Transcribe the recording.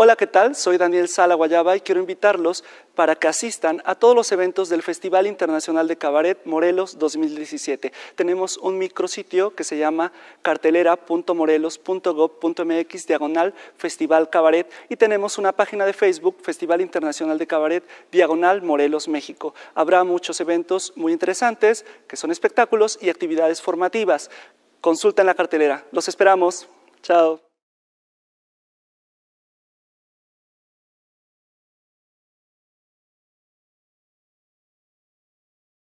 Hola, ¿qué tal? Soy Daniel Sala Guayaba y quiero invitarlos para que asistan a todos los eventos del Festival Internacional de Cabaret Morelos 2017. Tenemos un micrositio que se llama cartelera.morelos.gov.mx diagonal Festival Cabaret y tenemos una página de Facebook Festival Internacional de Cabaret diagonal Morelos México. Habrá muchos eventos muy interesantes que son espectáculos y actividades formativas. Consulta en la cartelera. Los esperamos. Chao.